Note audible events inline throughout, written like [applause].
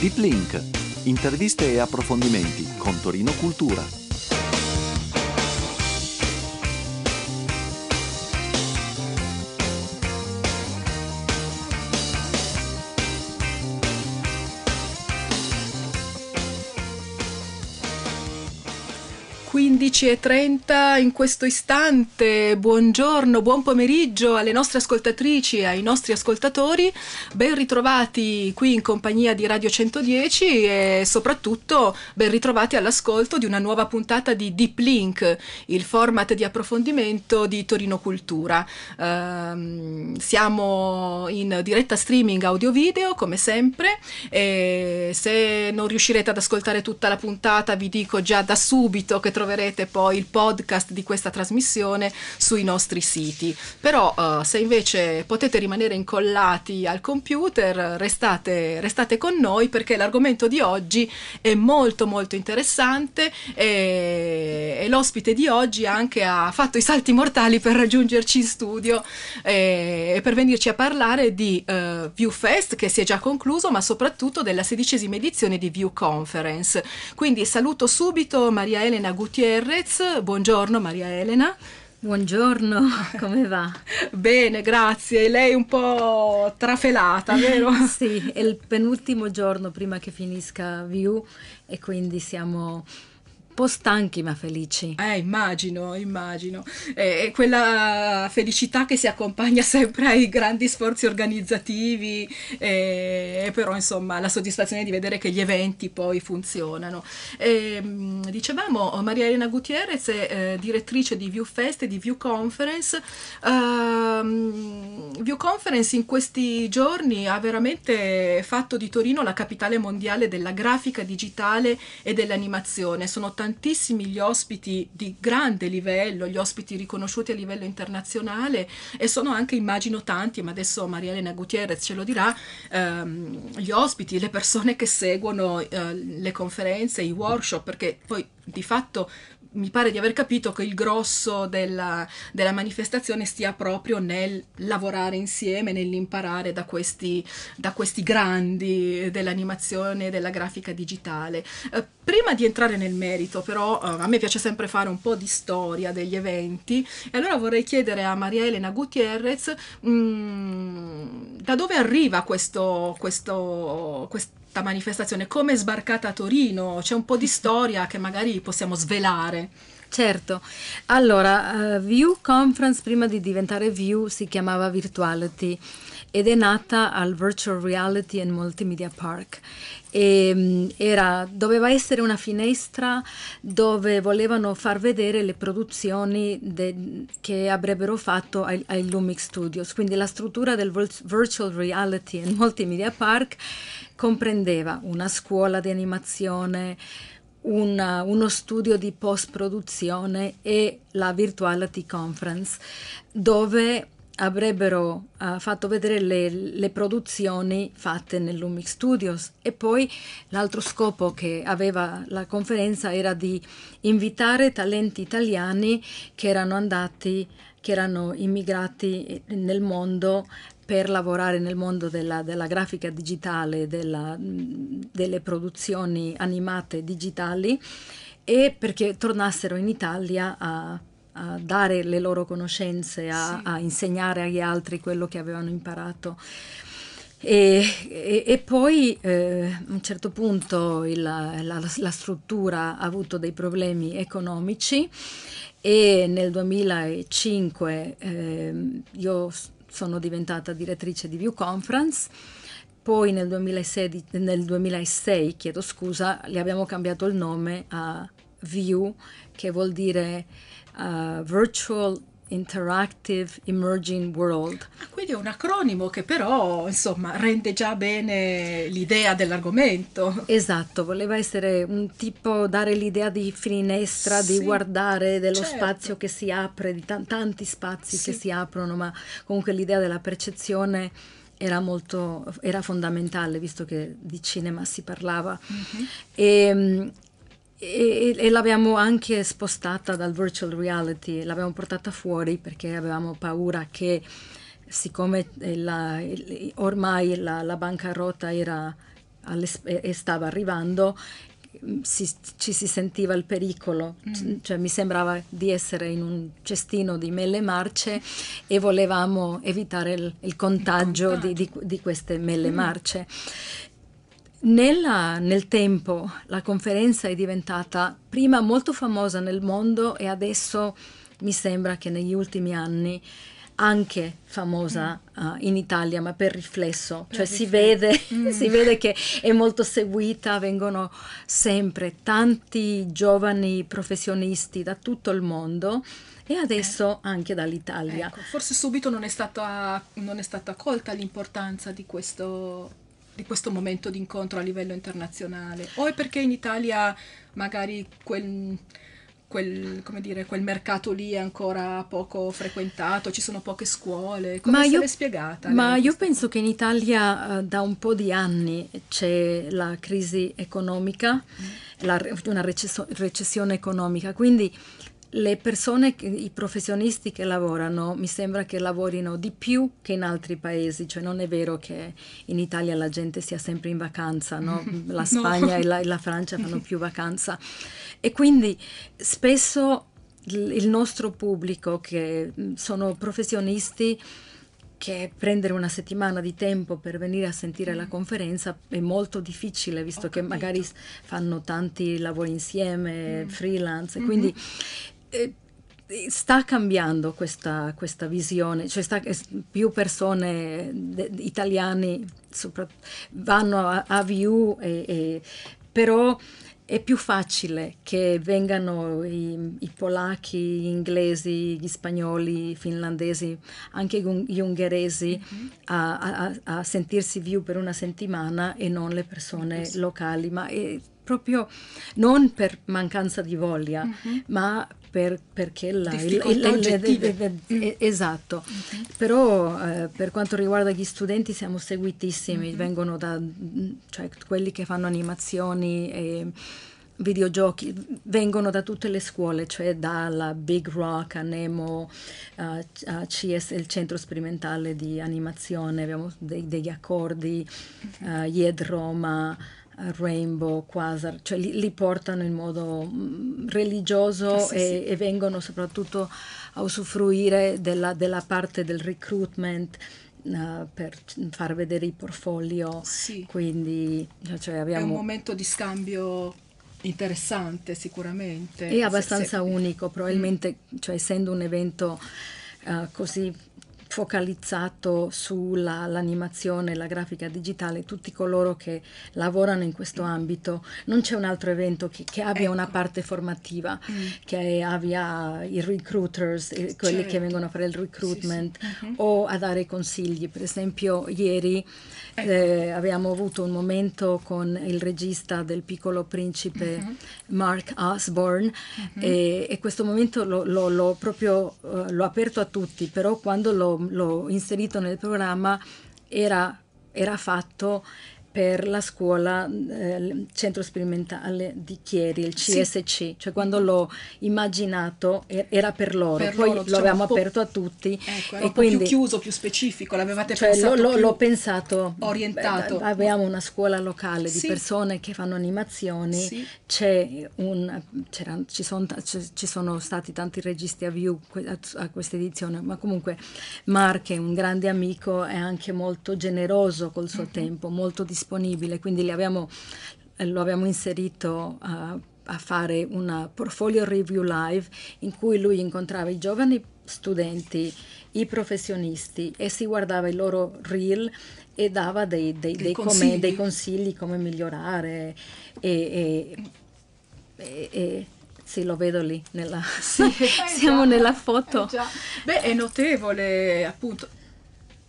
Deep Link. Interviste e approfondimenti con Torino Cultura. 11.30 in questo istante. Buongiorno, buon pomeriggio alle nostre ascoltatrici e ai nostri ascoltatori. Ben ritrovati qui in compagnia di Radio 110 e soprattutto ben ritrovati all'ascolto di una nuova puntata di Deep Link, il format di approfondimento di Torino Cultura. Ehm, siamo in diretta streaming audio-video, come sempre. E se non riuscirete ad ascoltare tutta la puntata, vi dico già da subito che troverete poi il podcast di questa trasmissione sui nostri siti. Però uh, se invece potete rimanere incollati al computer, restate, restate con noi perché l'argomento di oggi è molto molto interessante e, e l'ospite di oggi anche ha fatto i salti mortali per raggiungerci in studio e, eh, e per venirci a parlare di uh, ViewFest che si è già concluso ma soprattutto della sedicesima edizione di View Conference. Quindi saluto subito Maria Elena Gutierrez Gutierrez, buongiorno Maria Elena. Buongiorno, [laughs] come va? Bene, grazie. Lei è un po' trafelata, vero? [laughs] sì, è il penultimo giorno prima che finisca View e quindi siamo po' stanchi ma felici. Eh, immagino, immagino. È eh, quella felicità che si accompagna sempre ai grandi sforzi organizzativi, eh, e però insomma la soddisfazione di vedere che gli eventi poi funzionano. Ehm, eh, dicevamo, Maria Elena Gutierrez è eh, direttrice di ViewFest e di ViewConference. Uh, ViewConference in questi giorni ha veramente fatto di Torino la capitale mondiale della grafica digitale e dell'animazione. Sono tanti tantissimi gli ospiti di grande livello, gli ospiti riconosciuti a livello internazionale e sono anche, immagino, tanti, ma adesso Maria Elena Gutierrez ce lo dirà, ehm, gli ospiti, le persone che seguono eh, le conferenze, i workshop, perché poi di fatto mi pare di aver capito che il grosso della, della, manifestazione stia proprio nel lavorare insieme, nell'imparare da questi, da questi grandi dell'animazione e della grafica digitale. Eh, prima di entrare nel merito, però, eh, a me piace sempre fare un po' di storia degli eventi, e allora vorrei chiedere a Maria Elena Gutierrez mh, mm, da dove arriva questo, questo, quest, questa manifestazione, come è sbarcata a Torino, c'è un po' di [laughs] storia che magari possiamo svelare. Certo, allora uh, View Conference prima di diventare View si chiamava Virtuality ed è nata al Virtual Reality and Multimedia Park. E, ehm, era, doveva essere una finestra dove volevano far vedere le produzioni de, che avrebbero fatto ai, ai Lumic Studios. Quindi la struttura del Virtual Reality and Multimedia Park comprendeva una scuola di animazione, una, uno studio di post-produzione e la Virtuality Conference, dove avrebbero uh, fatto vedere le, le, produzioni fatte nell'UMIC Studios e poi l'altro scopo che aveva la conferenza era di invitare talenti italiani che erano andati, che erano immigrati nel mondo per lavorare nel mondo della, della grafica digitale, della, delle produzioni animate digitali e perché tornassero in Italia a a dare le loro conoscenze, a, sì. a, insegnare agli altri quello che avevano imparato. E, e, e poi eh, a un certo punto il, la, la struttura ha avuto dei problemi economici e nel 2005 eh, io sono diventata direttrice di View Conference. Poi nel 2006, nel 2006 chiedo scusa, le abbiamo cambiato il nome a View, che vuol dire uh, Virtual Interactive Emerging World. Ah, quindi è un acronimo che però insomma rende già bene l'idea dell'argomento. Esatto, voleva essere un tipo dare l'idea di finestra, sì, di guardare dello certo. spazio che si apre, di t- tanti spazi sì. che si aprono, ma comunque l'idea della percezione era molto era fondamentale visto che di cinema si parlava. Mm-hmm. Ehm, e, e, e l'abbiamo anche spostata dal virtual reality, l'abbiamo portata fuori perché avevamo paura che siccome eh, la, ormai la, la bancarotta era e stava arrivando, si, ci si sentiva il pericolo, mm. cioè mi sembrava di essere in un cestino di mele marce e volevamo evitare il, il contagio, il contagio. Di, di, di, queste mele mm. marce. Nella, nel tempo la conferenza è diventata prima molto famosa nel mondo e adesso mi sembra che negli ultimi anni anche famosa mm. uh, in Italia, ma per riflesso, per cioè riflesso. Si, vede, [laughs] mm. si vede che è molto seguita, vengono sempre tanti giovani professionisti da tutto il mondo e adesso eh. anche dall'Italia. Ecco, forse subito non è stata, non è stata colta l'importanza di questo di questo momento di incontro a livello internazionale? O è perché in Italia magari quel, quel, dire, quel mercato lì è ancora poco frequentato, ci sono poche scuole? Come ma io, spiegata? Ma io penso che in Italia uh, da un po' di anni c'è la crisi economica, mm. la, una recessione economica, quindi le persone, i professionisti che lavorano, mi sembra che lavorino di più che in altri paesi, cioè non è vero che in Italia la gente sia sempre in vacanza, no? [laughs] la Spagna no. e, la, e la Francia fanno più vacanza e quindi spesso il nostro pubblico che sono professionisti che prendere una settimana di tempo per venire a sentire mm. la conferenza è molto difficile, visto Ho che capito. magari fanno tanti lavori insieme, mm. freelance, mm-hmm. quindi sta cambiando questa, questa visione, cioè sta, più persone de, italiani sopra, vanno a, a VU, e, e, però è più facile che vengano i, i, polacchi, gli inglesi, gli spagnoli, i finlandesi, anche gli ungheresi mm-hmm. a, a, a, sentirsi view per una settimana e non le persone locali, ma è proprio non per mancanza di voglia, mm-hmm. ma per, perché la, difficoltà il, il, eh, eh, mm. esatto mm-hmm. però eh, per quanto riguarda gli studenti siamo seguitissimi mm-hmm. vengono da cioè, quelli che fanno animazioni e videogiochi vengono da tutte le scuole, cioè dalla Big Rock a Nemo a, a CS, il centro sperimentale di animazione, abbiamo dei, degli accordi, uh, mm-hmm. IED Roma, Rainbow, Quasar, cioè li, li portano in modo mh, mm, religioso eh, sì, e, sì. e, vengono soprattutto a usufruire della, della parte del recruitment uh, per far vedere i portfolio. Sì. Quindi cioè, abbiamo... Cioè, è un momento di scambio interessante sicuramente. è abbastanza se, se... unico, probabilmente mm. cioè, essendo un evento uh, così focalizzato sull'animazione, la grafica digitale, tutti coloro che lavorano in questo ambito. Non c'è un altro evento che, che abbia ecco. una parte formativa, mm. che abbia i recruiters, i, eh, quelli che certo. vengono a fare il recruitment sì, sì. Uh-huh. o a dare consigli. Per esempio ieri ecco. eh, abbiamo avuto un momento con il regista del piccolo principe uh-huh. Mark Osborne uh-huh. e, e, questo momento l'ho, l'ho, l'ho proprio uh, eh, l'ho aperto a tutti, però quando l'ho l'ho inserito nel programma, era, era fatto per la scuola, eh, il centro sperimentale di Chieri, il CSC, sì. cioè quando l'ho immaginato er-, era per loro, per poi loro, lo diciamo, avevamo aperto a tutti. Ecco, era e quindi, più chiuso, più specifico, l'avevate cioè, pensato lo, lo, L'ho pensato, orientato. Beh, avevamo una scuola locale sì. di persone che fanno animazioni, sì. un, ci, son, ci, sono stati tanti registi a view a, a questa edizione, ma comunque Mark è un grande amico, e anche molto generoso col suo mm-hmm. tempo, molto disponibile disponibile, quindi abbiamo, eh, lo abbiamo inserito uh, a fare una portfolio review live in cui lui incontrava i giovani studenti, i professionisti e si guardava i loro reel e dava dei, dei, dei, consigli. Come, dei consigli. come migliorare e, e, e sì, lo vedo lì, nella, sì, [laughs] siamo eh già, nella foto. Eh Beh, è notevole appunto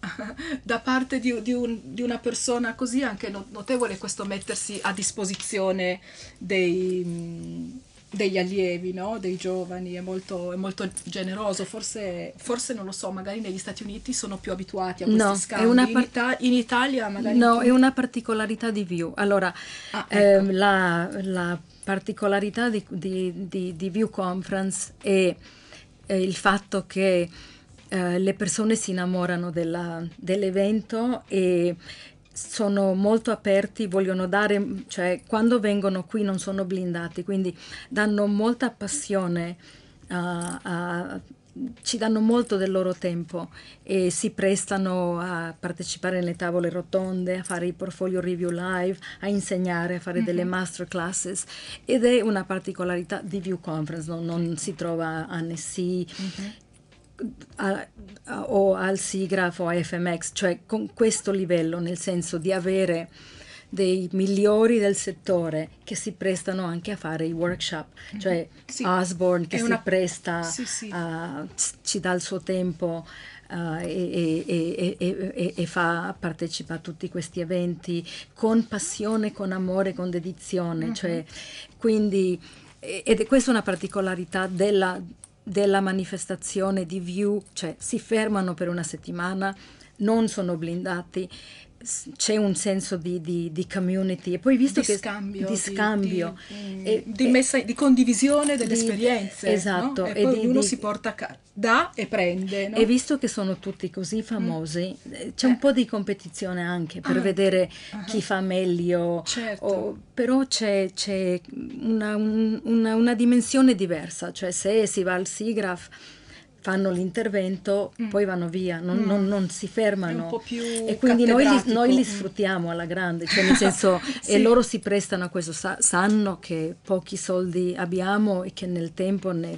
[laughs] da parte di, di, un, di, una persona così anche notevole questo mettersi a disposizione dei, degli allievi, no? dei giovani, è molto, è molto generoso, forse, forse, non lo so, magari negli Stati Uniti sono più abituati a questi no, scambi, è una in, Ita- in Italia magari... No, è una particolarità di View, allora ah, ecco. eh, la, la, particolarità di, di, View Conference è, è il fatto che eh, le persone si innamorano della, dell'evento e sono molto aperti, vogliono dare, cioè quando vengono qui non sono blindati, quindi danno molta passione a, eh, a ci danno molto del loro tempo e si prestano a partecipare nelle tavole rotonde, a fare i portfolio review live, a insegnare, a fare mm-hmm. delle masterclasses ed è una particolarità di View Conference, no? non si trova a Nessie, mm-hmm a, a, o al SIGRAF o a FMX, cioè con questo livello, nel senso di avere dei migliori del settore che si prestano anche a fare i workshop, mhm. cioè sì, Osborne che si presta, sì, sì. Uh, ci dà il suo tempo uh, e, e, e, e, fa, partecipa a tutti questi eventi con passione, con amore, con dedizione, mm-hmm. cioè, quindi, ed è questa una particolarità della, della manifestazione di View, cioè si fermano per una settimana, non sono blindati, c'è un senso di, di, di, community e poi visto di che scambio, di scambio di, e, e, messa, di, condivisione delle esperienze esatto no? e, e ognuno si porta ca- da e prende no? e visto che sono tutti così famosi mm. Eh, c'è eh. un po' di competizione anche per ah. vedere ah. chi fa meglio certo. o, però c'è, c'è una, un, una, una dimensione diversa cioè se si va al SIGRAF fanno l'intervento, mm. poi vanno via, non, mm. non, non si fermano. e quindi noi li, noi li, mm. sfruttiamo alla grande, cioè nel senso, [laughs] sì. e loro si prestano a questo, sa, sanno che pochi soldi abbiamo e che nel tempo ne,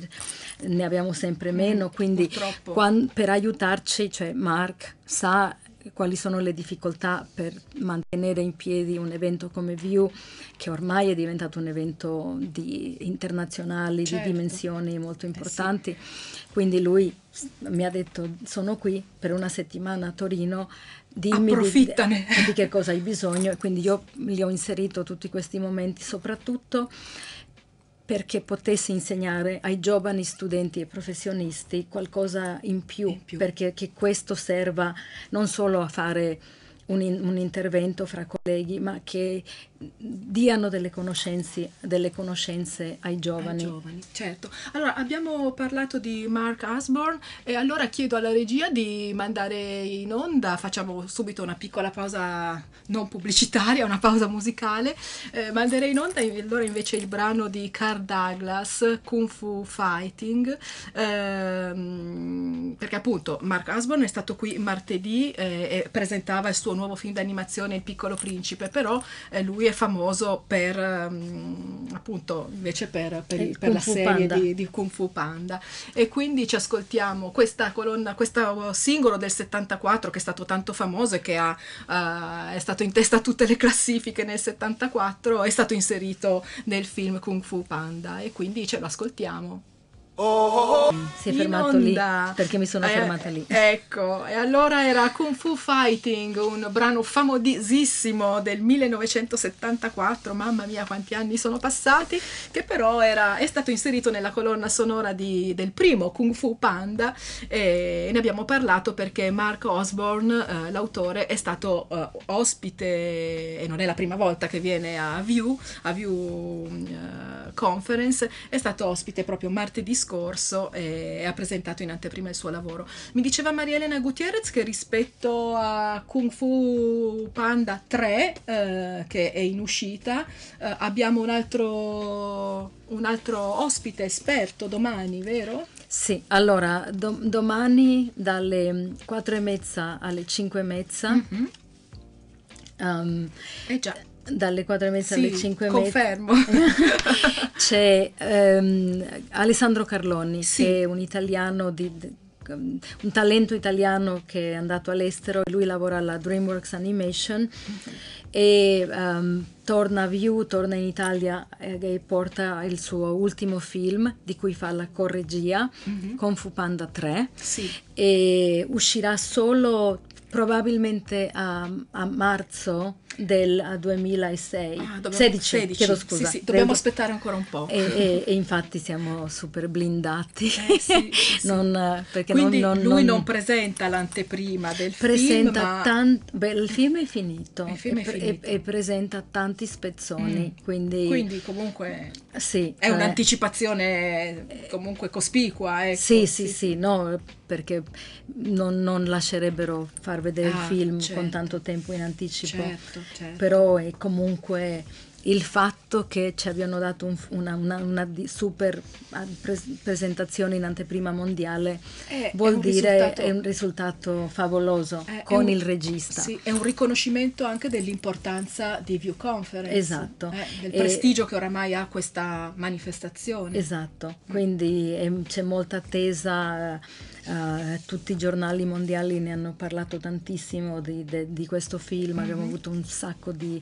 ne abbiamo sempre mm. meno, quindi quando, per aiutarci, cioè Mark sa quali sono le difficoltà per mantenere in piedi un evento come View, che ormai è diventato un evento di internazionale certo. di dimensioni molto importanti. Eh sì. Quindi lui mi ha detto sono qui per una settimana a Torino, dimmi Di, di che cosa hai bisogno e quindi io gli ho inserito tutti questi momenti soprattutto perché potesse insegnare ai giovani studenti e professionisti qualcosa in più, in più. perché che questo serva non solo a fare un, in, un, intervento fra colleghi, ma che diano delle conoscenze, delle conoscenze ai, giovani. ai giovani. Certo, allora abbiamo parlato di Mark Asborn e allora chiedo alla regia di mandare in onda, facciamo subito una piccola pausa non pubblicitaria, una pausa musicale, eh, manderei in onda allora invece il brano di Carl Douglas, Kung Fu Fighting, ehm, perché appunto Mark Asborn è stato qui martedì eh, e presentava il suo suo nuovo film d'animazione Il piccolo principe, però eh, lui è famoso per um, appunto invece per, per, il, per la serie di, di, Kung Fu Panda e quindi ci ascoltiamo questa colonna, questo singolo del 74 che è stato tanto famoso e che ha, uh, è stato in testa a tutte le classifiche nel 74, è stato inserito nel film Kung Fu Panda e quindi ce lo ascoltiamo. Oh, si è fermato onda. lì perché mi sono eh, fermata lì. Ecco, e allora era Kung Fu Fighting, un brano famosissimo del 1974, mamma mia quanti anni sono passati, che però era, è stato inserito nella colonna sonora di, del primo Kung Fu Panda e ne abbiamo parlato perché Mark Osborne, eh, l'autore, è stato eh, ospite e non è la prima volta che viene a View, a View mm, eh, Conference, è stato ospite proprio martedì scorso e ha presentato in anteprima il suo lavoro. Mi diceva Maria Elena Gutierrez che rispetto a Kung Fu Panda 3, eh, che è in uscita, eh, abbiamo un altro, un altro ospite esperto domani, vero? Sì, allora do- domani dalle 4 e mezza alle 5 e mezza. Mm-hmm. Um, eh già dalle 4 e mezza sì, alle 5 e mezza. confermo. [laughs] C'è um, Alessandro Carloni, sì. che è un italiano di, di, un talento italiano che è andato all'estero, lui lavora alla DreamWorks Animation mm-hmm. e um, torna a View, torna in Italia eh, e porta il suo ultimo film di cui fa la corregia, mm-hmm. Kung Fu Panda 3, sì. e uscirà solo probabilmente a, a marzo del 2006, eh, ah, dobbiamo, 16, 16, chiedo scusa. Sì, sì, dobbiamo del, aspettare ancora un po'. E, e, e infatti siamo super blindati, eh, sì, [laughs] non, perché Quindi non, non, lui non, presenta l'anteprima del presenta film, ma... tant- beh, il film è finito, film è e, finito. e, presenta tanti spezzoni, mm. quindi, quindi comunque sì, è cioè, un'anticipazione comunque cospicua. Ecco, sì, sì, sì, no, perché non, non, lascerebbero far vedere ah, il film certo. con tanto tempo in anticipo. Certo, certo. Però è comunque il fatto che ci abbiano dato un, una, una, una, super ah, presentazione in anteprima mondiale eh, è, vuol è dire è un risultato favoloso eh, è, con un, il regista. Sì, è un riconoscimento anche dell'importanza di View Conference. Esatto. Eh, del prestigio che oramai ha questa manifestazione. Esatto, mm. quindi ehm, c'è molta attesa Uh, tutti i giornali mondiali ne hanno parlato tantissimo di, de, di questo film, mm-hmm. abbiamo mhm. avuto un sacco di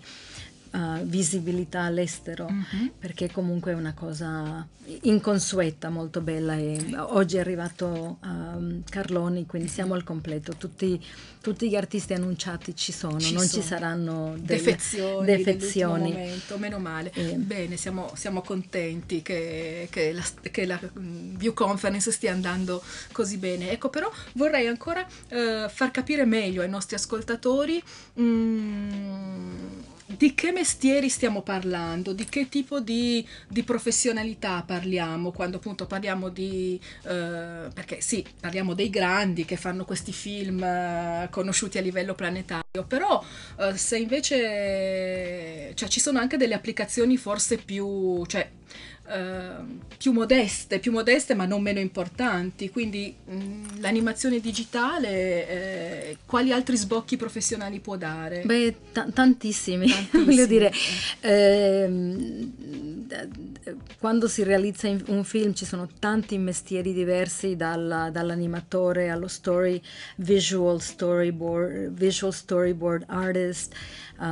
uh, visibilità all'estero, mm-hmm. perché comunque è una cosa inconsueta, molto bella. E oggi è arrivato um, Carloni, quindi mhm. siamo al completo. Tutti, tutti gli artisti annunciati ci sono, ci non sono. ci saranno defezioni. defezioni. Momento, meno male. Eh. Bene, siamo, siamo contenti che, che, la, che la mm, View Conference stia andando così bene. Ecco, però vorrei ancora uh, far capire meglio ai nostri ascoltatori. Mm, di che mestieri stiamo parlando, di che tipo di, di professionalità parliamo quando appunto parliamo di, eh, perché sì, parliamo dei grandi che fanno questi film eh, conosciuti a livello planetario, però eh, se invece, cioè ci sono anche delle applicazioni forse più, cioè Ehm, più modeste, più modeste ma non meno importanti, quindi mh, mm, l'animazione digitale eh, quali altri sbocchi professionali può dare? Beh, t- tantissimi, [laughs] tantissimi. voglio dire, eh, quando si realizza un film ci sono tanti mestieri diversi dalla, dall'animatore allo story, visual storyboard, visual storyboard artist, uh,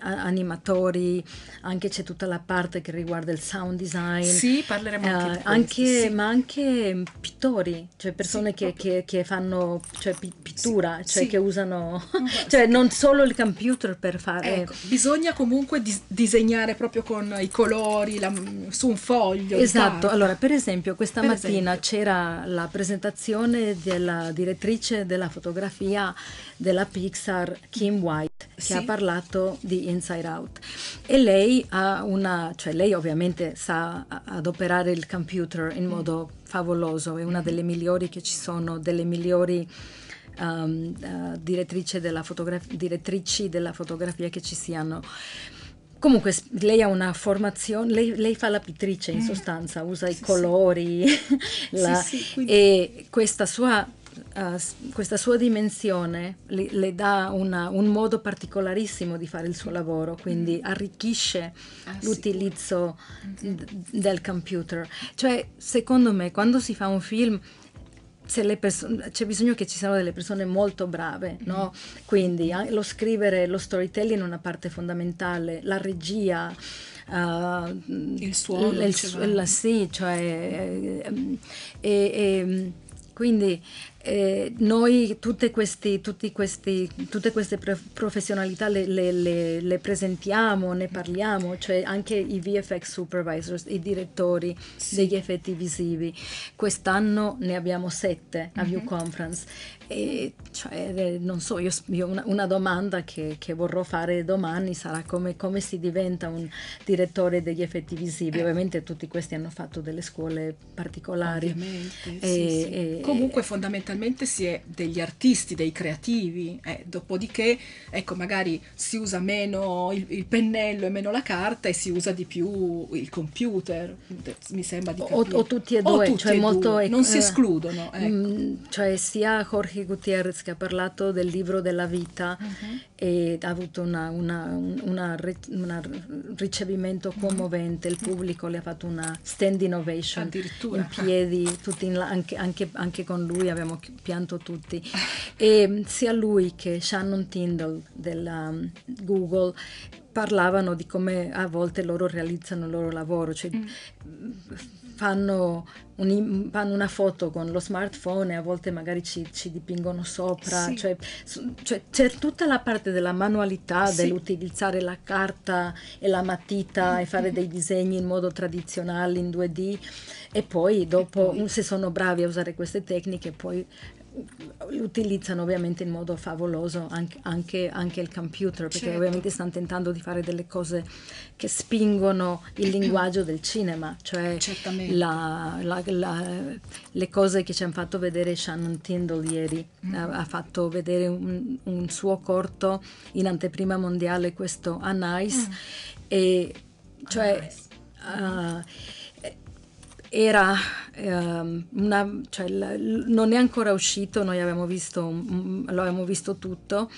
animatori, anche c'è tutta la parte che riguarda il sound design, design. Sì, parleremo anche uh, di eh, questo, anche, sì. Ma anche pittori, cioè persone sì, che, oh. che, che, fanno cioè, pi- pittura, sì, cioè che usano, [laughs] cioè non solo il computer per fare... Ecco, bisogna comunque dis- disegnare proprio con i colori, la, su un foglio. Esatto, allora per esempio questa per mattina esempio. c'era la presentazione della direttrice della fotografia della Pixar Kim White che sì. ha parlato di Inside Out e lei ha una, cioè lei ovviamente sa adoperare il computer in mm. modo favoloso, è una delle migliori che ci sono, delle migliori um, ehm, uh, eh, direttrici, della fotograf- direttrici della fotografia che ci siano. Comunque lei ha una formazione, lei, lei fa la pittrice in mm. sostanza, usa sì, i colori [laughs] sì. La, sì, e questa sua eh, questa sua dimensione le, le dà una, un modo particolarissimo di fare il suo lavoro, quindi mm. arricchisce ah, l'utilizzo sì. del computer. Cioè, secondo me, quando si fa un film... Perso- c'è bisogno che ci siano delle persone molto brave, mm. no? mm. Quindi eh, lo scrivere, lo storytelling è una parte fondamentale, la regia, uh, il suono, l- il, su- la, sì, cioè, eh, eh, quindi eh, noi tutte, questi, tutti questi, tutte queste professionalità le, le, le, le, presentiamo, ne parliamo, cioè anche i VFX supervisors, i direttori sì. degli effetti visivi. Quest'anno ne abbiamo sette a mm-hmm. View Conference. E cioè, eh, non so, io, io una, una, domanda che, che, vorrò fare domani sarà come, come, si diventa un direttore degli effetti visivi. Eh. Ovviamente tutti questi hanno fatto delle scuole particolari. E, sì, sì. E, Comunque fondamentalmente fondamentalmente si è degli artisti, dei creativi, eh, dopodiché ecco, magari si usa meno il, il, pennello e meno la carta e si usa di più il computer, mi sembra di capire. O, o tutti e due, tutti cioè e due. non eh, si escludono. Ecco. Mm, cioè sia Jorge Gutierrez che ha parlato del libro della vita uh-huh e ha avuto un ricevimento commovente, il pubblico le ha fatto una standing ovation in piedi, in anche, anche, anche, con lui abbiamo pianto tutti. [laughs] E sia lui che Shannon Tindall della um, Google parlavano di come a volte loro realizzano il loro lavoro, cioè, mm fanno, un, fanno, una foto con lo smartphone e a volte magari ci, ci dipingono sopra, sì. cioè, cioè, c'è tutta la parte della manualità, sì. dell'utilizzare la carta e la matita mm-hmm. e fare mm-hmm. dei disegni in modo tradizionale in 2D e poi dopo, e poi... se sono bravi a usare queste tecniche, poi utilizzano ovviamente in modo favoloso anche, anche, anche il computer perché certo. ovviamente stanno tentando di fare delle cose che spingono il linguaggio del cinema cioè la, la, la, le cose che ci hanno fatto vedere Shannon Tindall ieri mm. ha, ha, fatto vedere un, un, suo corto in anteprima mondiale questo A mm. e cioè A Uh, ah, era ehm, una, cioè, non è ancora uscito, noi abbiamo visto, lo abbiamo visto tutto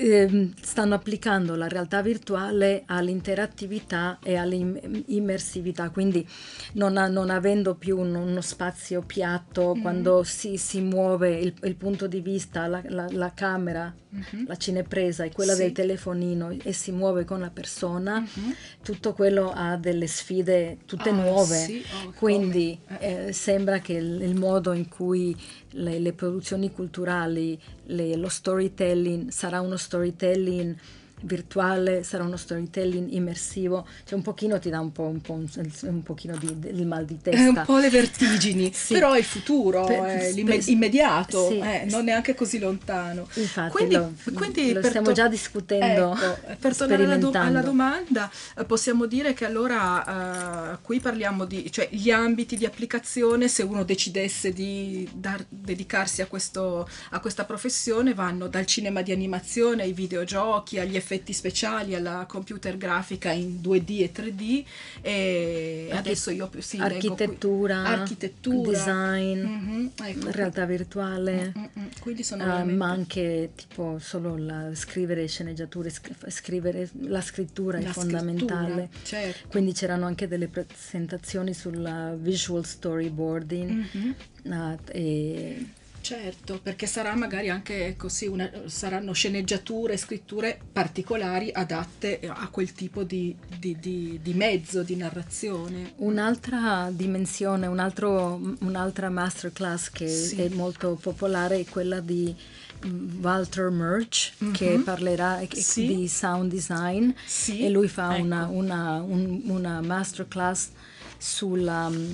Ehm, stanno applicando la realtà virtuale all'interattività e all'immersività, quindi non, ha, non avendo più un, uno spazio piatto, mm-hmm. quando si, si muove il, il, punto di vista, la, la, la camera, mm-hmm. la cinepresa e quella sì. del telefonino e si muove con la persona, mm-hmm. tutto quello ha delle sfide tutte ah, nuove, sì. oh, quindi eh. eh, sembra che il, il modo in cui le, le, produzioni culturali, le, lo storytelling sarà uno storytelling virtuale, sarà uno storytelling immersivo, cioè un pochino ti dà un po', un po un, un pochino di, di, il mal di testa. [laughs] È un po' le vertigini, [laughs] sì. però è il futuro, per, è l'immediato, sì. eh, non neanche così lontano. Infatti quindi, lo, quindi lo stiamo già discutendo. Ecco, per tornare alla, do alla, domanda, eh, possiamo dire che allora uh, qui parliamo di, cioè gli ambiti di applicazione, se uno decidesse di dar, dedicarsi a, questo, a questa professione, vanno dal cinema di animazione ai videogiochi, agli effetti effetti speciali, alla computer grafica in 2D e 3D e adesso io più sì, architettura, architettura, design, mm-hmm, ecco, realtà virtuale, mm-hmm, uh, ma anche tipo solo la, scrivere sceneggiature, scrivere la scrittura la è fondamentale. Scrittura, certo. Quindi c'erano anche delle presentazioni sulla uh, visual storyboarding. Mm-hmm. Uh, e Certo, perché sarà magari anche ecco, una, saranno sceneggiature, scritture particolari adatte eh, a quel tipo di, di, di, di mezzo di narrazione. Un'altra dimensione, un altro, un'altra masterclass che sì. è molto popolare è quella di mm, Walter Murch mm-hmm. che mhm. parlerà sì. di sound design sì. e lui fa ecco. una, una, un, una masterclass sulla mm,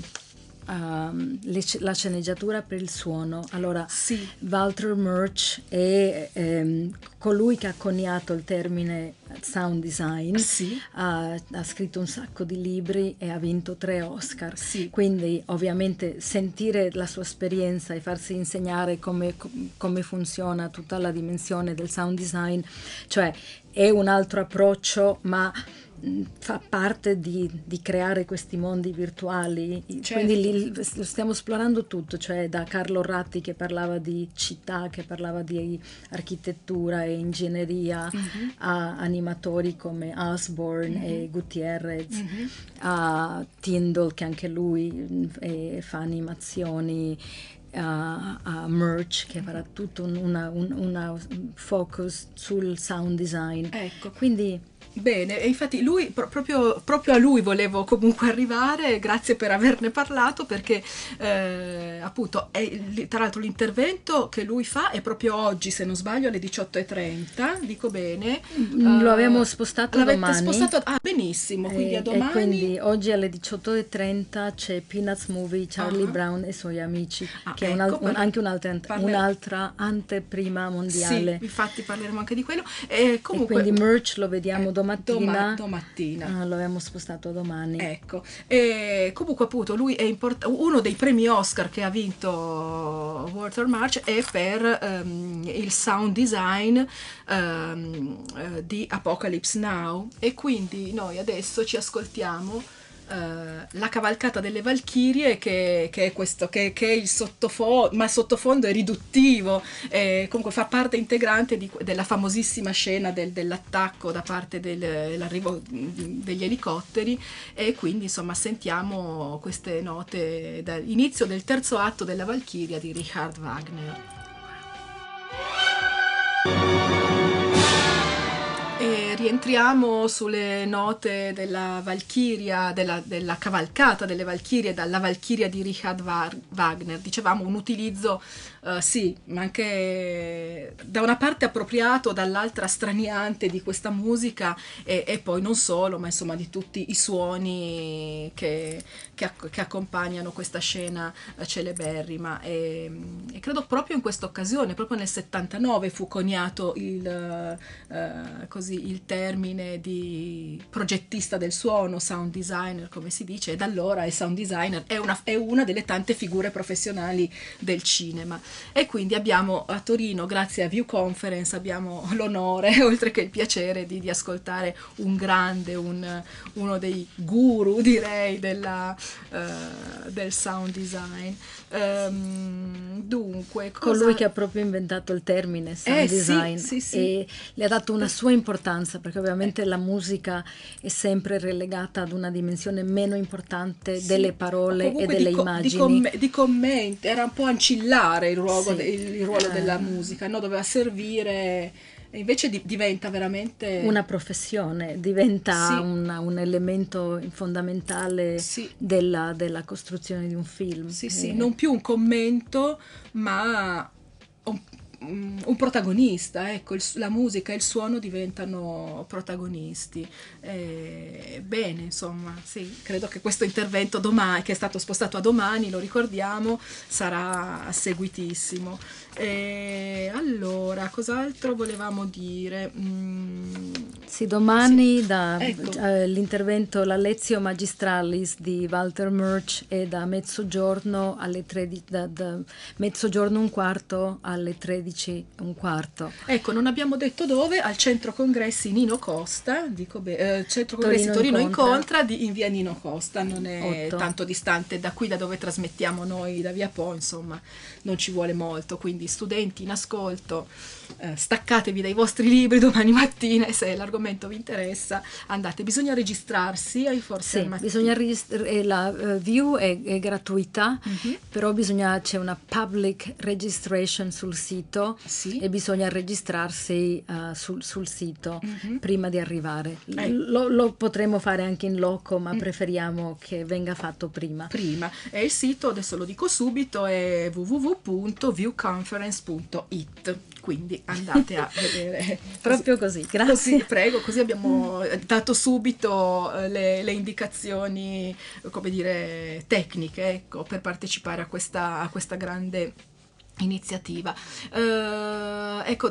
Ehm, la sceneggiatura per il suono. Allora, sì. Walter Murch è ehm, colui che ha coniato il termine sound design, sì. ha, ha, scritto un sacco di libri e ha vinto tre Oscar. Sì. Quindi ovviamente sentire la sua esperienza e farsi insegnare come, come funziona tutta la dimensione del sound design, cioè è un altro approccio, ma fa parte di, di, creare questi mondi virtuali, certo. quindi li, lo stiamo esplorando tutto, cioè da Carlo Ratti che parlava di città, che parlava di architettura e ingegneria, uh-huh. a animatori come Osborne uh-huh. e mm-hmm. Gutierrez, uh-huh. a Tyndall che anche lui mm, e, fa animazioni. A, a, merch che farà tutto un, focus sul sound design. Ecco. Quindi Bene, e infatti lui, pro proprio, proprio, a lui volevo comunque arrivare, grazie per averne parlato perché eh, appunto è, tra l'altro l'intervento che lui fa è proprio oggi se non sbaglio alle 18.30, dico bene. Mm, mm, lo uh, abbiamo spostato domani. spostato, ah benissimo, quindi eh, a domani. quindi oggi alle 18.30 c'è Peanuts Movie, Charlie uh ah. -huh. Brown e i suoi amici, ah, che ecco, è una, un, anche un'altra, un'altra anteprima mondiale. Sì, infatti parleremo anche di quello. E comunque... E quindi merch lo vediamo eh. domani domattina. Domattina. Ah, lo abbiamo spostato domani. Ecco. E comunque appunto lui è import- uno dei premi Oscar che ha vinto Walter March è per um, il sound design um, di Apocalypse Now e quindi noi adesso ci ascoltiamo Uh, la cavalcata delle Valchirie, che, che, è questo, che, che è il sottofondo, ma il sottofondo è riduttivo, eh, comunque fa parte integrante di, della famosissima scena del, dell'attacco da parte dell'arrivo degli elicotteri e quindi insomma sentiamo queste note dall'inizio del terzo atto della Valchiria di Richard Wagner rientriamo sulle note della Valchiria, della, della, cavalcata delle Valchirie, dalla Valchiria di Richard Wagner. Dicevamo un utilizzo eh, sì, ma anche da una parte appropriato, dall'altra straniante di questa musica e, e poi non solo, ma insomma di tutti i suoni che, che, che accompagnano questa scena eh, celeberrima. E, e credo proprio in questa occasione, proprio nel 79 fu coniato il, uh, così, il termine di progettista del suono, sound designer come si dice, e da allora il sound designer è una, è una delle tante figure professionali del cinema e quindi abbiamo a Torino, grazie a View Conference, abbiamo [laughs] l'onore, oltre che il piacere, di, di ascoltare un grande, un, uno dei guru, [laughs] direi, della, uh, del sound design. Um, dunque, cosa... Colui che ha proprio inventato il termine sound eh, design sì, sì, sì. e le ha dato una sua importanza, perché ovviamente eh. la musica è sempre relegata ad una dimensione meno importante delle parole e delle di co- immagini. Di, com- di commenti, era un po' ancillare il ruolo, sì. de, il ruolo della eh. musica, no? doveva servire invece di, diventa veramente una professione, diventa sì. un, un, elemento fondamentale sì. della, della, costruzione di un film. Sì, eh. sì, non più un commento, ma Mm, un protagonista, ecco, il, la musica e il suono diventano protagonisti. Eh, bene, insomma, sì, credo che questo intervento domani, che è stato spostato a domani, lo ricordiamo, sarà seguitissimo. Eh, allora, cos'altro volevamo dire? Mm, sì, domani sì. da ecco. eh, l'intervento La Lezio Magistralis di Walter Murch è da mezzogiorno alle 13, da, da mezzogiorno un quarto alle 13 11 e un quarto. Ecco, non abbiamo detto dove, al centro congressi Nino Costa, dico be- eh, centro congressi Torino, Torino Incontra, di, in via Nino Costa, non è 8. tanto distante da qui, da dove trasmettiamo noi, da via Po, insomma, non ci vuole molto, quindi studenti in ascolto eh, staccatevi dai vostri libri domani mattina se l'argomento vi interessa andate. Bisogna registrarsi ai forse sì, bisogna registr- eh, la uh, view è, è gratuita, mm-hmm. però bisogna, c'è una public registration sul sito sì. e bisogna registrarsi uh, sul, sul, sito mm-hmm. prima di arrivare. Eh. Lo, lo, potremo fare anche in loco, ma mm. preferiamo che venga fatto prima. Prima. E il sito, adesso lo dico subito, è www.viewconference.it. Quindi andate a vedere. [laughs] Proprio così, grazie. Così, prego, così abbiamo dato subito eh, le, le indicazioni, come dire, tecniche ecco, per partecipare a questa, a questa grande iniziativa. Uh, ecco,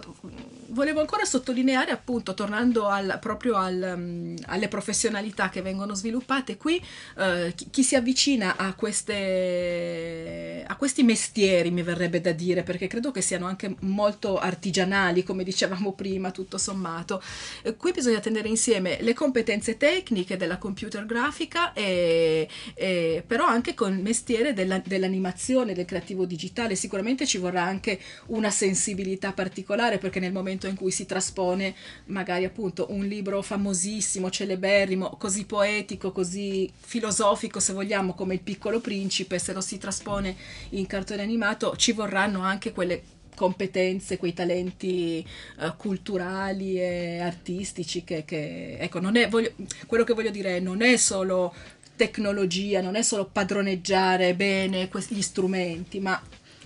volevo ancora sottolineare appunto, tornando al, proprio al, um, alle professionalità che vengono sviluppate qui, uh, chi, chi, si avvicina a, queste, a questi mestieri, mi verrebbe da dire, perché credo che siano anche molto artigianali, come dicevamo prima, tutto sommato. Uh, qui bisogna tenere insieme le competenze tecniche della computer grafica, e, e però anche con il mestiere della, dell'animazione, del creativo digitale, sicuramente ci ci vorrà anche una sensibilità particolare perché nel momento in cui si traspone magari appunto un libro famosissimo, celeberrimo, così poetico, così filosofico se vogliamo come Il piccolo principe, se lo si traspone in cartone animato ci vorranno anche quelle competenze, quei talenti uh, culturali e artistici che, che ecco, non è, voglio, quello che voglio dire è non è solo tecnologia, non è solo padroneggiare bene questi, gli strumenti, ma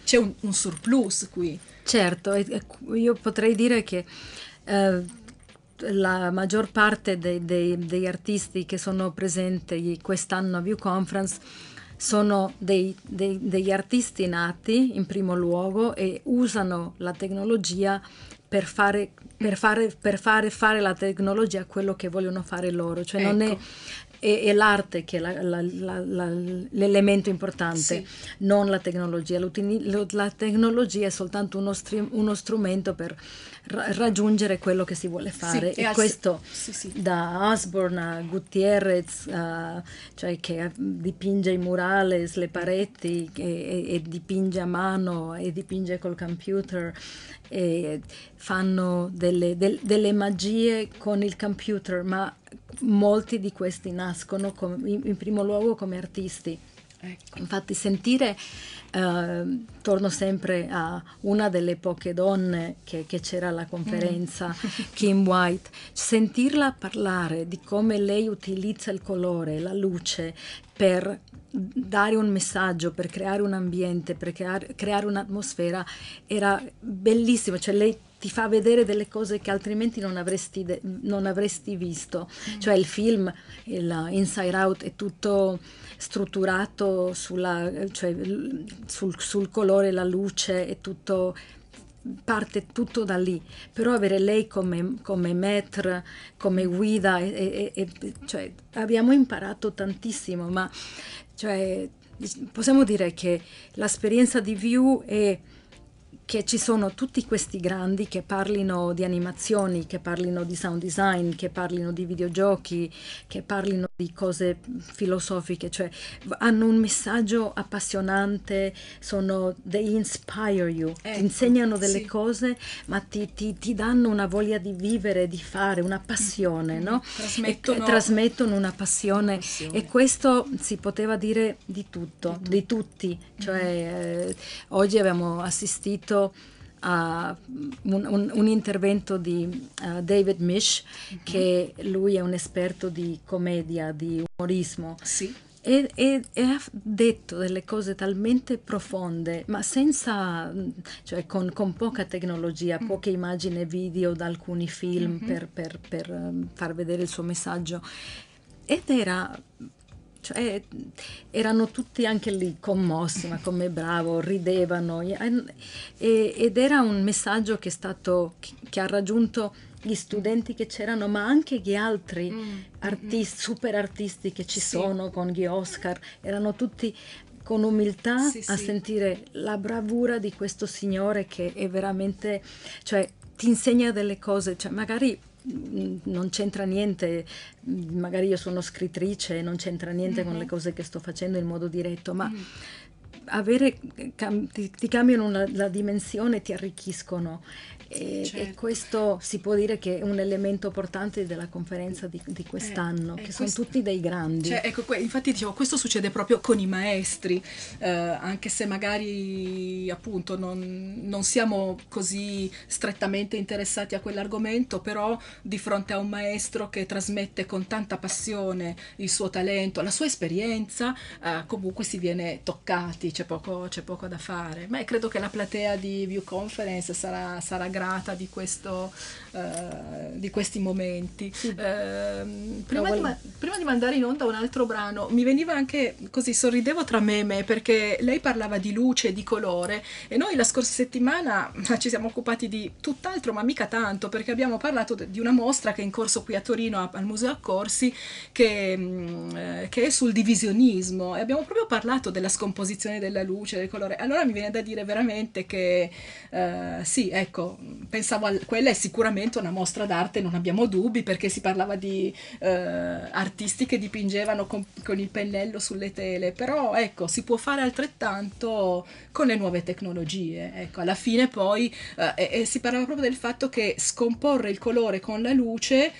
c'è un, un surplus qui. Certo, io potrei dire che... Eh, la maggior parte dei, dei, degli artisti che sono presenti quest'anno a View Conference sono dei, degli artisti nati in primo luogo e usano la tecnologia per fare, per fare, per fare, fare la tecnologia quello che vogliono fare loro. Cioè ecco. non, è, ecco è, è l'arte che è la, la, la, l'elemento importante, sì. non la tecnologia. La tecnologia è soltanto uno, str- uno strumento per raggiungere quello che si vuole fare. Sì, e, questo sì, sì. da Osborne a Gutierrez, a, eh, cioè che dipinge i murales, le pareti e, e, dipinge a mano e dipinge col computer e fanno delle, del, delle magie con il computer, ma molti di questi nascono com- in, in primo luogo come artisti Ecco. Infatti sentire, eh, torno sempre a una delle poche donne che, che c'era alla conferenza, mm. [laughs] Kim White, sentirla parlare di come lei utilizza il colore, la luce, per dare un messaggio, per creare un ambiente, per creare, creare un'atmosfera, era bellissimo, cioè lei ti fa vedere delle cose che altrimenti non avresti, de- non avresti visto, mm. cioè il film, il Inside Out è tutto strutturato sulla, cioè, sul, sul colore, la luce, è tutto parte tutto da lì, però avere lei come, come maître, come guida, e, e, e, cioè, abbiamo imparato tantissimo, ma cioè, possiamo dire che l'esperienza di View è che ci sono tutti questi grandi che parlino di animazioni, che parlino di sound design, che parlino di videogiochi, che parlino di cose filosofiche, cioè hanno un messaggio appassionante, sono, they inspire you, ecco, ti insegnano delle sì. cose, ma ti, ti, ti, danno una voglia di vivere, di fare, una passione, mm, mm, no? Trasmettono, e, trasmettono una passione. passione. e questo si poteva dire di tutto, di, tutto. di tutti, cioè mm. eh, oggi abbiamo assistito uh, un, un, un, intervento di uh, David Mish, mm-hmm. che lui è un esperto di commedia, di umorismo. Sì. E, e, e, ha detto delle cose talmente profonde, ma senza, cioè con, con poca tecnologia, mm. poche immagini e video da alcuni film mm-hmm. per, per, per ehm, far vedere il suo messaggio. Ed era cioè, erano tutti anche lì commossi, ma come bravo, ridevano e, ed era un messaggio che, stato, che ha raggiunto gli studenti che c'erano, ma anche gli altri mm. artisti, super artisti che ci sì. sono con gli Oscar, erano tutti con umiltà sì, a sentire la bravura di questo signore che è veramente, cioè ti insegna delle cose, cioè magari Mm, non c'entra niente, mm, magari io sono scrittrice, non c'entra niente mm-hmm. con le mhm. cose che sto facendo in modo diretto, ma mm avere, eh, ti, ti, cambiano la, la dimensione, ti arricchiscono e, certo. e, questo si può dire che è un elemento portante della conferenza di, di quest'anno, eh, eh che sono questo, tutti dei grandi. Cioè, ecco, infatti dicevo, questo succede proprio con i maestri, eh, anche se magari appunto non, non, siamo così strettamente interessati a quell'argomento, però di fronte a un maestro che trasmette con tanta passione il suo talento, la sua esperienza, eh, comunque si viene toccati, c'è poco, c'è poco da fare. Ma eh, credo che la platea di View Conference sarà, sarà grande grata di questo eh, di questi momenti. Sì. Uh, prima, no, di ma- prima, di mandare in onda un altro brano, mi veniva anche così, sorridevo tra me e me perché lei parlava di luce, di colore e noi la scorsa settimana ci siamo occupati di tutt'altro, ma mica tanto, perché abbiamo parlato di una mostra che è in corso qui a Torino a- al Museo Accorsi che, mh, mm, eh, che è sul divisionismo e abbiamo proprio parlato della scomposizione della luce, del colore. Allora mi viene da dire veramente che uh, sì, ecco, pensavo a quella è sicuramente sicuramente una mostra d'arte, non abbiamo dubbi, perché si parlava di eh, artisti che dipingevano con, con, il pennello sulle tele, però ecco, si può fare altrettanto con le nuove tecnologie. Ecco, alla fine poi eh, eh, si parlava proprio del fatto che scomporre il colore con la luce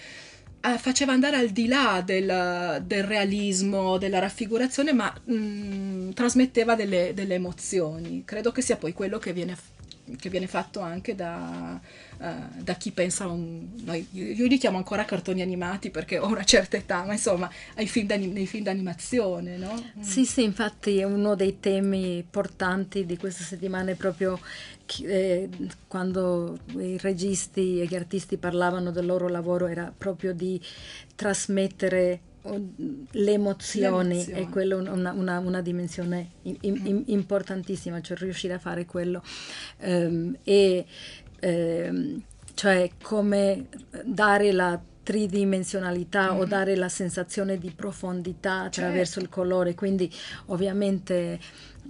eh, faceva andare al di là del, del realismo, della raffigurazione, ma mh, mm, trasmetteva delle, delle emozioni. Credo che sia poi quello che viene che viene fatto anche da, uh, da chi pensa a un... No, io, li chiamo ancora cartoni animati perché ho una certa età, ma insomma ai film nei film d'animazione, no? Mm. Sì, sì, infatti è uno dei temi portanti di questa settimana è proprio eh, quando i registi e gli artisti parlavano del loro lavoro era proprio di trasmettere l'emozione, l'emozione. è quella una, una, una dimensione in, in, mm. importantissima, cioè riuscire a fare quello. Um, e um, cioè come dare la tridimensionalità mm-hmm. o mm. dare la sensazione di profondità attraverso certo. il colore. Quindi ovviamente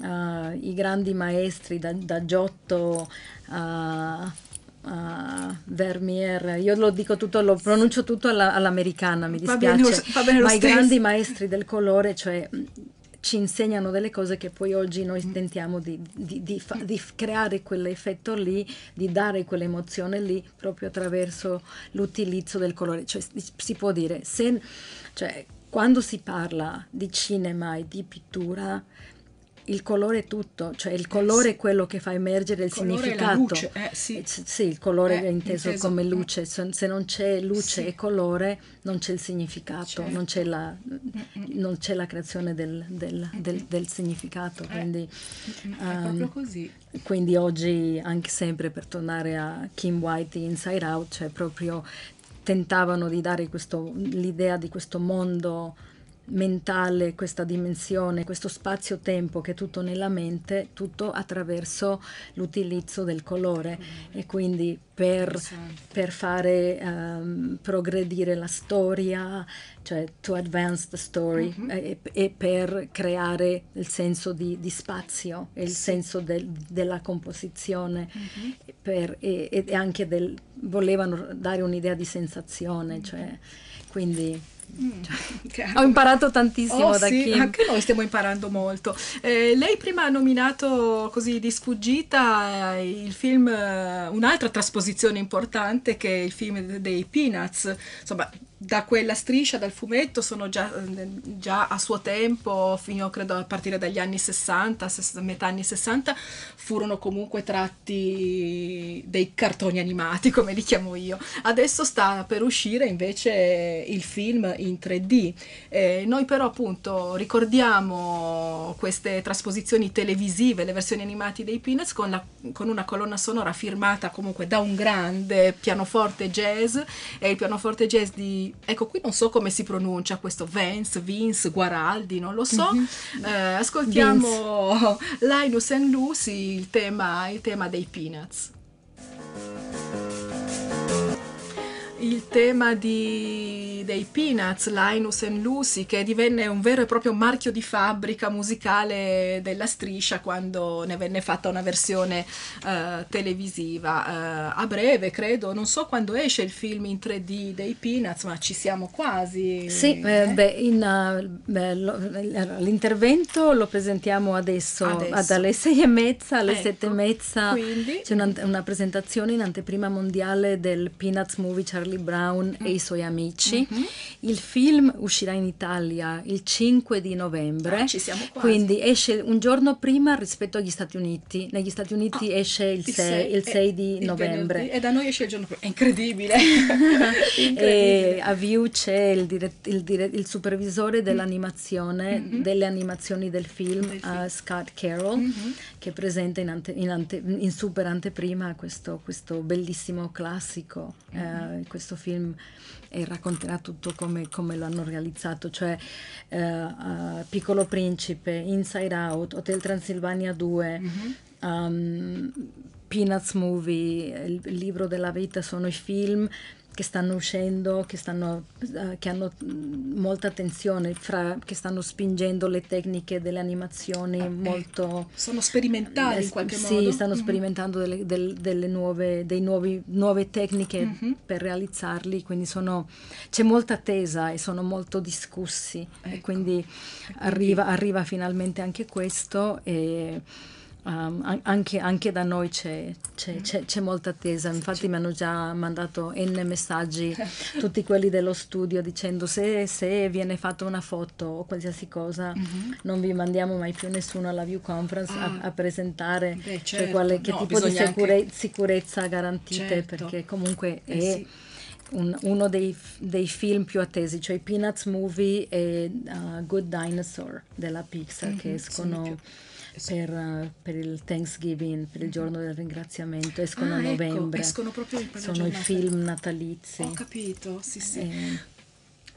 uh, i grandi maestri da, da Giotto a... Uh, Uh, Vermeer, io lo dico tutto, lo pronuncio tutto alla, all'americana, mi dispiace, bene, ma i grandi maestri del colore, cioè mm, ci insegnano delle cose che poi oggi noi mm. tentiamo di, di, di, fa, di, creare quell'effetto lì, di dare quell'emozione lì proprio attraverso l'utilizzo del colore. Cioè, si può dire, se, cioè, quando si parla di cinema e di pittura, il colore è tutto, cioè il colore è quello che fa emergere il, il significato. Eh, sì. Eh, sì. il colore eh, è inteso, inteso, come eh. luce, se non c'è luce sì. e colore non c'è il significato, certo. non, c'è la, non, c'è la, creazione del, del, del, del significato. Eh, quindi, um, quindi oggi, anche sempre per tornare a Kim White Inside Out, cioè proprio tentavano di dare questo, l'idea di questo mondo mentale, questa dimensione, questo spazio-tempo che è tutto nella mente, tutto attraverso l'utilizzo del colore e quindi per, per fare um, progredire la storia, cioè to advance the story mm-hmm. e, e, per creare il senso di, di spazio e il sì. senso del, della composizione mm-hmm. per, e, e, anche del, volevano dare un'idea di sensazione, cioè, quindi Mm, cioè, Ho imparato tantissimo oh, da sì, Kim. Anche noi stiamo imparando molto. Eh, lei prima ha nominato così di sfuggita eh, il film, eh, un'altra trasposizione importante che è il film dei Peanuts. Insomma, da quella striscia, dal fumetto, sono già, già, a suo tempo, io credo a partire dagli anni 60, metà anni 60, furono comunque tratti dei cartoni animati, [laughs] come li chiamo io. Adesso sta per uscire invece il film in 3D. Eh, noi però appunto ricordiamo queste trasposizioni televisive, le versioni animate dei Peanuts con, la, con una colonna sonora firmata comunque da un grande pianoforte jazz e il pianoforte jazz di ecco qui non so come si pronuncia questo Vance, Vince, Guaraldi, non lo so, mm-hmm. eh, ascoltiamo Vince. Linus and Lucy, il tema, il tema dei Peanuts. il tema di, dei Peanuts, Linus and Lucy, che divenne un vero e proprio marchio di fabbrica musicale della striscia quando ne venne fatta una versione uh, televisiva. Uh, a breve, credo, non so quando esce il film in 3D dei Peanuts, ma ci siamo quasi. Sì, eh? eh? beh, in, uh, beh, lo, l'intervento lo presentiamo adesso, adesso. dalle sei e mezza alle ecco, sette e mezza. Quindi... C'è una, una presentazione in anteprima mondiale del Peanuts Movie Charlie Charlie Brown e i suoi amici. Mm-hmm. Il film uscirà in Italia il 5 di novembre, ah, quindi esce un giorno prima rispetto agli Stati Uniti. Negli Stati Uniti ah, esce il 6, il 6 è, eh, di novembre. Venerdì, e da noi esce il giorno prima, è incredibile. [laughs] [laughs] incredibile. a View c'è il, dirett- il, dirett- il supervisore dell'animazione, mm-hmm. delle animazioni del film, del eh, film. Uh, Scott Carroll, mm-hmm. che presenta in, ante- in, ante- in super anteprima questo, questo bellissimo classico. Uh, questo film e racconterà tutto come, come lo realizzato, cioè uh, uh, Piccolo Principe, Inside Out, Hotel Transilvania 2, mm-hmm. um, Peanuts Movie, il, il libro della vita sono i film che stanno uscendo, che, stanno, uh, che hanno mm, molta attenzione, fra, che stanno spingendo le tecniche delle animazioni ah, eh. molto... Sono sperimentali in eh, qualche sì, modo. Sì, stanno mm-hmm. sperimentando delle, del, delle nuove, nuovi, nuove, tecniche mm-hmm. per realizzarli, quindi sono, c'è molta attesa e sono molto discussi. Ecco. E quindi, e quindi... Arriva, arriva, finalmente anche questo. E, Ehm, anche, anche, da noi c'è, c'è, mm. c'è, c'è molta attesa, infatti sì. mi hanno già mandato n messaggi [laughs] tutti quelli dello studio dicendo se, se viene fatta una foto o qualsiasi cosa mm-hmm. non vi mandiamo mai più nessuno alla View Conference a, ah. a, presentare Beh, cioè, certo. cioè, quale, che no, tipo di sicure- anche... sicurezza garantite certo. perché comunque eh, è... Sì. Un, uno dei, dei, film più attesi, cioè Peanuts Movie e uh, Good Dinosaur della Pixar mm-hmm. che escono per, per, il Thanksgiving, per il giorno del ringraziamento, escono ah, a ecco, novembre. Ecco, escono proprio in Sono i film natalizi. Ho capito, sì, sì. Eh.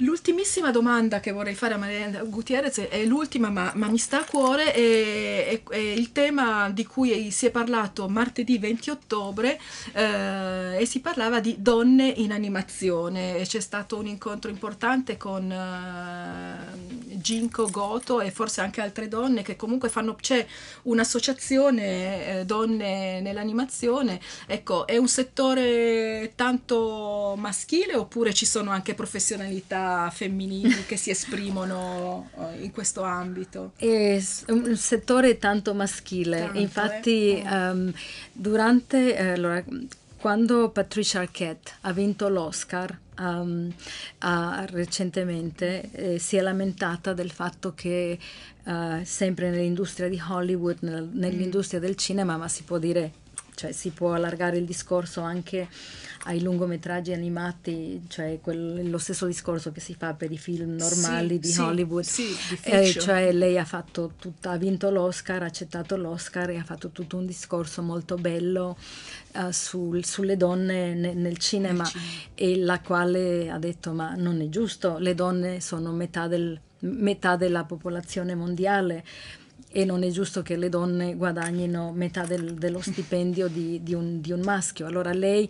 L'ultimissima domanda che vorrei fare a Maria Gutierrez è l'ultima, ma, ma, mi sta a cuore, è, è, è, il tema di cui si è parlato martedì 20 ottobre eh, e si parlava di donne in animazione. C'è stato un incontro importante con... Eh, Ginko Goto e forse anche altre donne che comunque fanno, c'è un'associazione eh, donne nell'animazione, ecco è un settore tanto maschile oppure ci sono anche professionalità femminili che si esprimono eh, in questo ambito? [laughs] È un settore tanto maschile, tanto, eh. infatti mm. ehm, eh? um, durante allora, quando Patricia Arquette ha vinto l'Oscar um, ehm, ha recentemente eh, si è lamentata del fatto che uh, sempre nell'industria di Hollywood, nel, nell'industria mm. del cinema, ma si può dire, cioè si può allargare il discorso anche ai lungometraggi animati, cioè quel, lo stesso discorso che si fa per i film normali sì, di sì, Hollywood, sì, eh, cioè lei ha, tutta, ha vinto l'Oscar, ha accettato l'Oscar e ha fatto tutto un discorso molto bello uh, sul, sulle donne ne, nel, cinema, e la quale ha detto ma non è giusto, le donne sono metà, del, metà della popolazione mondiale e non è giusto che le donne guadagnino metà del, dello stipendio di, di, un, di, un, maschio. Allora lei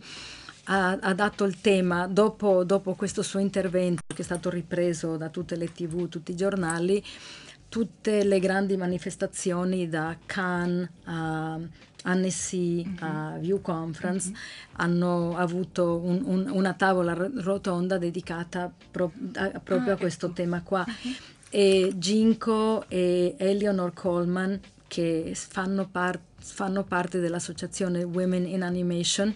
ha, ha dato il tema, dopo, dopo, questo suo intervento che è stato ripreso da tutte le tv, tutti i giornali, tutte le grandi manifestazioni da Cannes a NSC mm-hmm. a View Conference mm-hmm. hanno avuto un, un, una tavola rotonda dedicata pro, a, proprio ah, a ecco. questo ecco. tema qua. Mm-hmm. E Ginko e Eleanor Coleman, che fanno, par- fanno parte dell'associazione Women in Animation,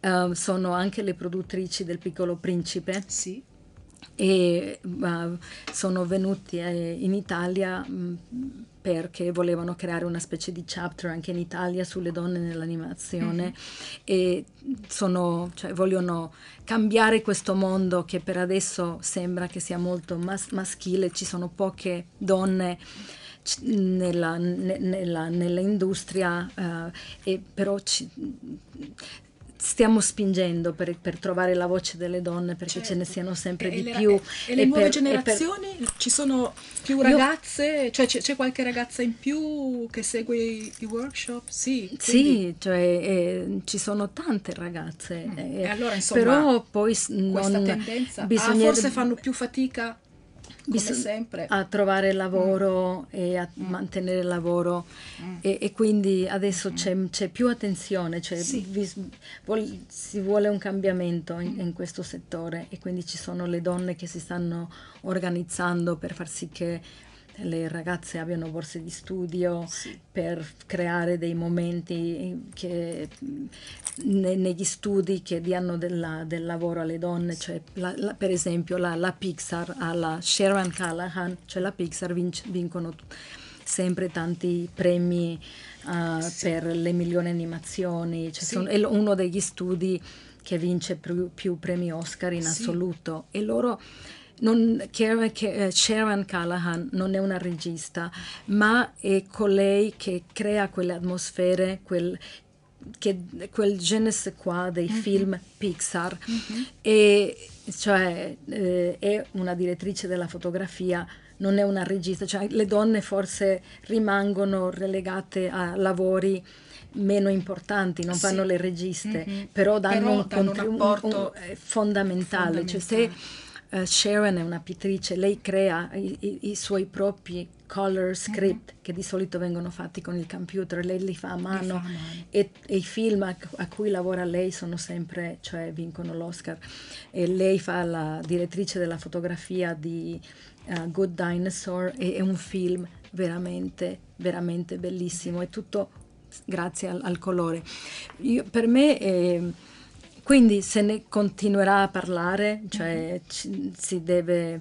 uh, sono anche le produttrici del Piccolo Principe. Sì e uh, sono venuti eh, in Italia mh, mm, perché volevano creare una specie di chapter anche in Italia sulle donne nell'animazione mm-hmm. e sono, cioè, vogliono cambiare questo mondo che per adesso sembra che sia molto mas- maschile, ci sono poche donne c- nella, nella, nell'industria, uh, e però ci, stiamo spingendo per, per, trovare la voce delle donne perché certo. ce ne certo. siano sempre e di le, più. E, e, e le nuove per, generazioni? Per... Ci sono più ragazze? Io... Cioè c'è, qualche ragazza in più che segue i, i workshop? Sì, quindi... sì cioè, eh, ci sono tante ragazze. Mm. Eh, allora, insomma, però poi non, tendenza... bisogna... ah, forse fanno più fatica sempre. a trovare lavoro mm. e a mm. mantenere il lavoro mm. e, e, quindi adesso mm. c'è, c'è, più attenzione, cioè sì. vi, vol, si vuole un cambiamento in, in, questo settore e quindi ci sono le donne che si stanno organizzando per far sì che le ragazze abbiano borse di studio sì. per creare dei momenti che, ne, negli studi che diano della, del lavoro alle donne. Cioè, la, la, per esempio la, la Pixar alla Sharon Callahan, cioè la Pixar vinc, vincono sempre tanti premi uh, sì. per le migliori animazioni. Cioè, sì. sono, è uno degli studi che vince più, più premi Oscar in assoluto. E loro non, eh, Sharon Callahan non è una regista, ma è colei che crea quelle atmosfere, quel, che, quel genese qua dei mm-hmm. film Pixar. Mm-hmm. E, cioè, eh, è una direttrice della fotografia non è una regista, cioè, le donne forse rimangono relegate a lavori meno importanti, non sì. fanno le registe, mm-hmm. però danno però un, contributo un, un, un fondamentale. fondamentale. Cioè, se uh, Sharon è una pittrice, lei crea i, i, i suoi propri color mhm. script mm-hmm. che di solito vengono fatti con il computer, lei li fa a mano, E, e, i film a, a, cui lavora lei sono sempre, cioè vincono l'Oscar. E lei fa la direttrice della fotografia di uh, Good Dinosaur e è un film veramente, veramente bellissimo, è tutto grazie al, al colore. Io, per me... Eh, quindi se ne continuerà a parlare, cioè ci, si deve,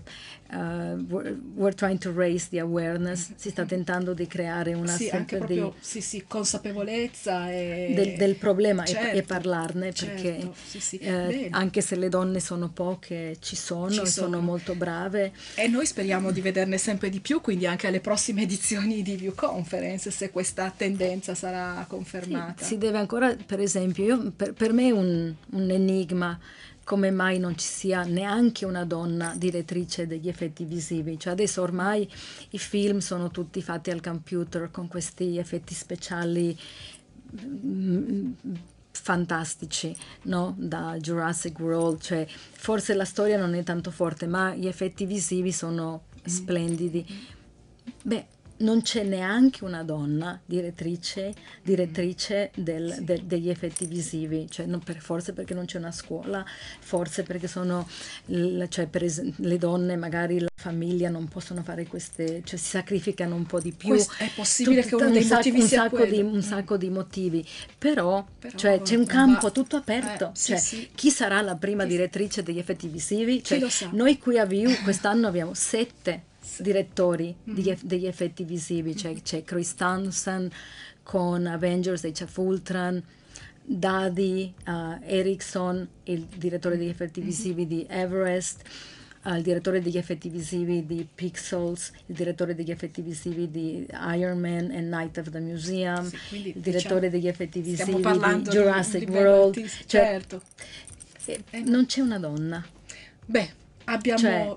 uh, we're, we're, trying to raise the awareness, si sta tentando di creare una sì, sempre proprio, di, sì, sì, consapevolezza e, del, del, problema certo, e, e, certo, parlarne certo, perché sì, sì. Eh, anche se le donne sono poche ci sono, ci sono. sono molto brave. E noi speriamo di vederne sempre di più, quindi anche alle prossime edizioni di View Conference se questa tendenza sarà confermata. Sì, si deve ancora, per esempio, io, per, per me un, un un enigma come mai non ci sia neanche una donna direttrice degli effetti visivi. Cioè adesso ormai i film sono tutti fatti al computer con questi effetti speciali mm, fantastici no? da Jurassic World, cioè, forse la storia non è tanto forte, ma gli effetti visivi sono mm. splendidi. Beh, non c'è neanche una donna direttrice, direttrice del, del, degli effetti visivi, cioè, per, forse perché non c'è una scuola, forse perché sono, cioè, per es- le donne magari la famiglia non possono fare queste, cioè si sacrificano un po' di più. Questo è possibile Tut- che uno dei sacco, motivi un sia sacco di, un sacco di motivi, però, però cioè, c'è un campo va. tutto aperto, eh, sì, cioè, sì. chi sarà la prima direttrice degli effetti visivi? chi cioè, lo sa? noi qui a VIU quest'anno abbiamo sette direttori mm degli effetti visivi, cioè mm. c'è Chris Townsend con Avengers e Jeff Daddy uh, eh, Erickson, il direttore degli effetti mm-hmm. visivi di Everest, uh, il direttore degli effetti visivi di Pixels, il direttore degli effetti visivi di Iron Man and Night of the Museum, sì, quindi, il diciamo direttore diciamo, degli effetti visivi di Jurassic di World. Artista, cioè certo. Eh, eh. Non c'è una donna. Beh, abbiamo... Cioè,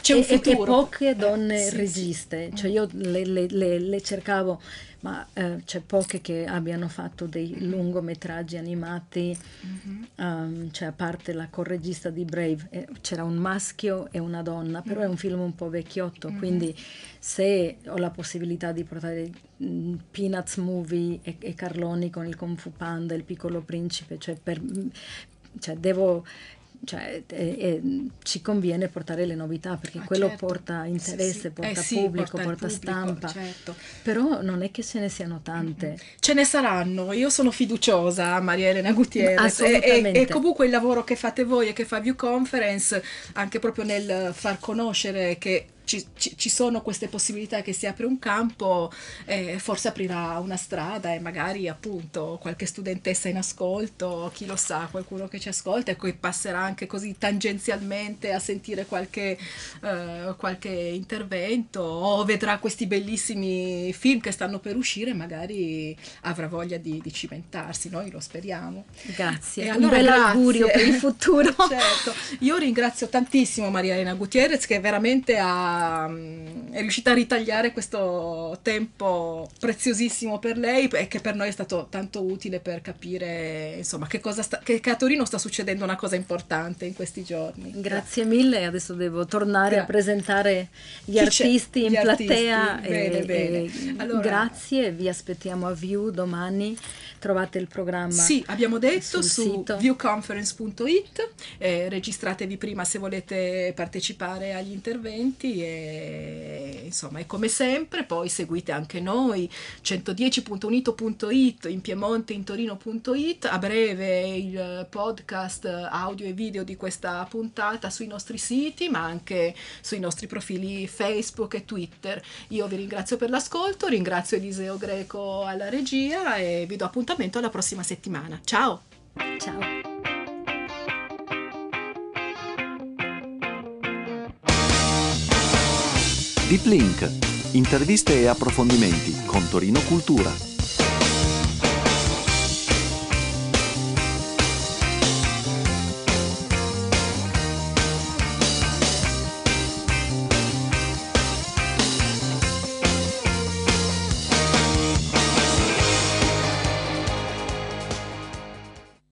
c'è un e, futuro. E poche eh, donne eh, sì, resiste, sì. cioè io le, le, le, le cercavo, ma eh, c'è poche che abbiano fatto dei mm-hmm. lungometraggi animati, mm-hmm. um, cioè a parte la corregista di Brave, eh, c'era un maschio e una donna, però mm-hmm. è un mm-hmm. film un po' vecchiotto, mm-hmm. quindi se ho la possibilità di portare mh, mm, Peanuts Movie e, e, Carloni con il Kung Fu Panda, il piccolo principe, cioè per... Mh, mm, cioè devo cioè, eh, eh, ci conviene portare le novità perché ah, quello certo. porta interesse, sì, sì. porta eh, sì, pubblico, porta, porta pubblico, stampa. Certo. Però non è che ce ne siano tante. Ce ne saranno, io sono fiduciosa, Maria Elena Gutierrez. Assolutamente. E, e, e comunque il lavoro che fate voi e che fa View Conference, anche proprio nel far conoscere che ci, ci, ci, sono queste possibilità che si apre un campo, eh, forse aprirà una strada e magari appunto qualche studentessa in ascolto, chi lo sa, qualcuno che ci ascolta e poi passerà anche così tangenzialmente a sentire qualche, eh, qualche intervento o vedrà questi bellissimi film che stanno per uscire, magari avrà voglia di, di cimentarsi, noi lo speriamo. Grazie, e allora, un bel augurio per il futuro. [laughs] certo, io ringrazio tantissimo Maria Elena Gutierrez che veramente ha Ehm, è riuscita a ritagliare questo tempo preziosissimo per lei e che per noi è stato tanto utile per capire insomma, che, sta, che, a Torino sta succedendo una cosa importante in questi giorni. Grazie mille, adesso devo tornare Gra a presentare gli Chi artisti in gli platea. Bene, e, bene. E allora, grazie, vi aspettiamo a View domani trovate il programma. Sì, abbiamo detto su viewconference.it, eh, registratevi prima se volete partecipare agli interventi e insomma, è come sempre poi seguite anche noi 110.unito.it, in Piemonte, in Torino.it, a breve il podcast audio e video di questa puntata sui nostri siti, ma anche sui nostri profili Facebook e Twitter. Io vi ringrazio per l'ascolto, ringrazio Eliseo Greco alla regia e vi do appuntamento appuntamento alla prossima settimana. Ciao! Ciao! Deep Link, interviste e approfondimenti con Torino Cultura.